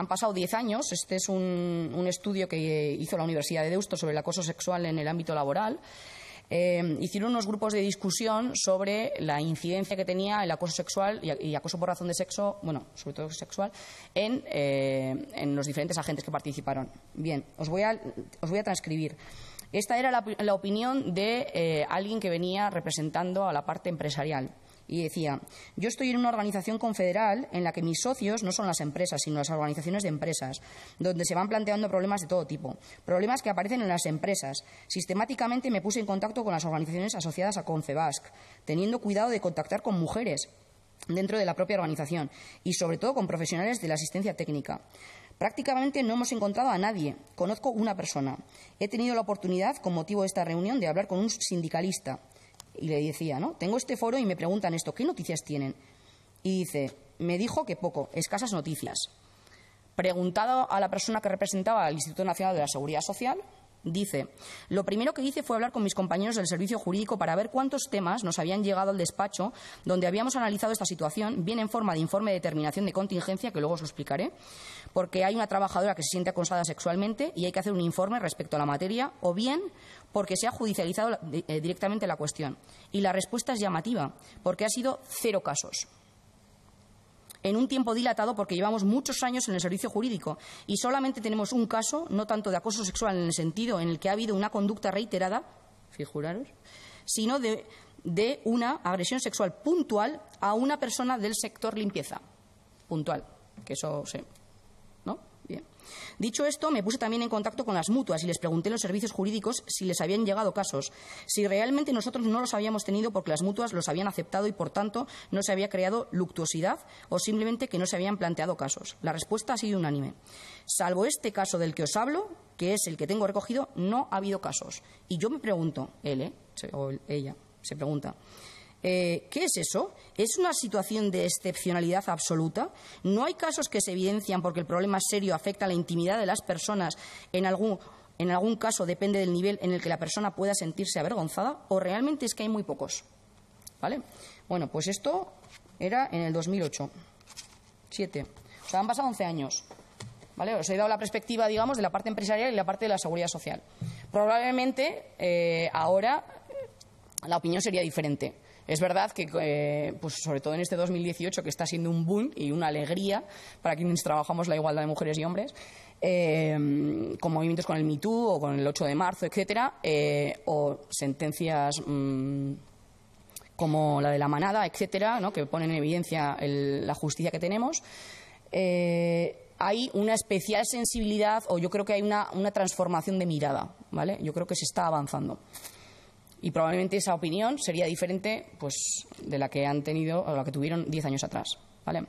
Han pasado diez años. Este es un, estudio que hizo la Universidad de Deusto sobre el acoso sexual en el ámbito laboral. Eh, hicieron unos grupos de discusión sobre la incidencia que tenía el acoso sexual y, acoso por razón de sexo, bueno, sobre todo sexual, en, eh, los diferentes agentes que participaron. Bien, os voy a transcribir. Esta era la, opinión de eh, alguien que venía representando a la parte empresarial. Y decía, yo estoy en una organización confederal en la que mis socios no son las empresas, sino las organizaciones de empresas, donde se van planteando problemas de todo tipo. Problemas que aparecen en las empresas. Sistemáticamente me puse en contacto con las organizaciones asociadas a Confebasc, teniendo cuidado de contactar con mujeres, dentro de la propia organización y sobre todo con profesionales de la asistencia técnica. Prácticamente no hemos encontrado a nadie. Conozco una persona. He tenido la oportunidad, con motivo de esta reunión, de hablar con un sindicalista. Y le decía, ¿no? Tengo este foro y me preguntan esto, ¿qué noticias tienen? Y dice, me dijo que poco, escasas noticias. Preguntado a la persona que representaba al Instituto Nacional de la Seguridad Social, Dice, lo primero que hice fue hablar con mis compañeros del servicio jurídico para ver cuántos temas nos habían llegado al despacho donde habíamos analizado esta situación, bien en forma de informe de determinación de contingencia, que luego os lo explicaré, porque hay una trabajadora que se siente acosada sexualmente y hay que hacer un informe respecto a la materia, o bien porque se ha judicializado eh, directamente la cuestión. Y la respuesta es llamativa, porque ha sido cero casos en un tiempo dilatado porque llevamos muchos años en el servicio jurídico y solamente tenemos un caso, no tanto de acoso sexual en el sentido en el que ha habido una conducta reiterada, figuraros, sino de, una agresión sexual puntual a una persona del sector limpieza. Puntual. Que eso se, Dicho esto, me puse también en contacto con las mutuas y les pregunté en los servicios jurídicos si les habían llegado casos, si realmente nosotros no los habíamos tenido porque las mutuas los habían aceptado y, por tanto, no se había creado luctuosidad o simplemente que no se habían planteado casos. La respuesta ha sido unánime. Salvo este caso del que os hablo, que es el que tengo recogido, no ha habido casos. Y yo me pregunto, él, ¿eh? o ella, se pregunta, eh, ¿Qué es eso? ¿Es una situación de excepcionalidad absoluta? ¿No hay casos que se evidencian porque el problema serio afecta a la intimidad de las personas en algún caso depende del nivel en el que la persona pueda sentirse avergonzada o realmente es que hay muy pocos. Bueno, pues esto era en el 2008. Siete. O sea, han pasado 11 años. ¿Vale? Os he dado la perspectiva, digamos, de la parte empresarial y la parte de la seguridad social. Probablemente eh, ahora la opinión sería diferente. Es verdad que, eh, pues sobre todo en este 2018, que está siendo un boom y una alegría para quienes trabajamos la igualdad de mujeres y hombres, eh, con movimientos con el MeToo o con el 8 de marzo, etcétera, eh, o sentencias mm, como la de la manada, etcétera, ¿no? que ponen en evidencia la justicia que tenemos hay una especial sensibilidad o yo creo que hay una, una transformación de mirada, ¿vale? Yo creo que se está avanzando y probablemente esa opinión sería diferente pues de la que han tenido o la que tuvieron diez años atrás, ¿vale?